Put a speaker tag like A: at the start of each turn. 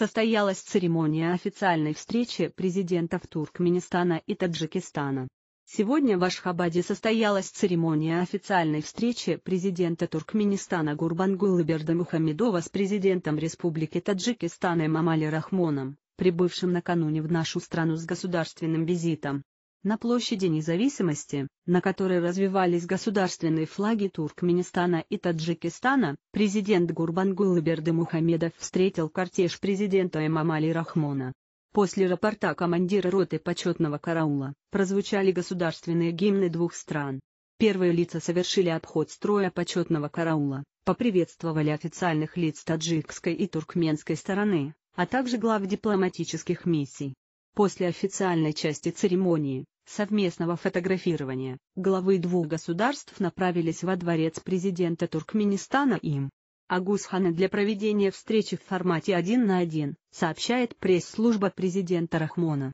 A: состоялась церемония официальной встречи президентов Туркменистана и Таджикистана. Сегодня в Ашхабаде состоялась церемония официальной встречи президента Туркменистана Гурбангулы Мухамедова с президентом Республики Таджикистан Эмамали Рахмоном, прибывшим накануне в нашу страну с государственным визитом. На площади независимости, на которой развивались государственные флаги Туркменистана и Таджикистана, президент Гурбангулы Бердымухамедов встретил кортеж президента Эмамали Рахмона. После рапорта командира роты почетного караула, прозвучали государственные гимны двух стран. Первые лица совершили обход строя почетного караула, поприветствовали официальных лиц таджикской и туркменской стороны, а также глав дипломатических миссий. После официальной части церемонии, совместного фотографирования, главы двух государств направились во дворец президента Туркменистана им. Агусхана для проведения встречи в формате один на один, сообщает пресс-служба президента Рахмона.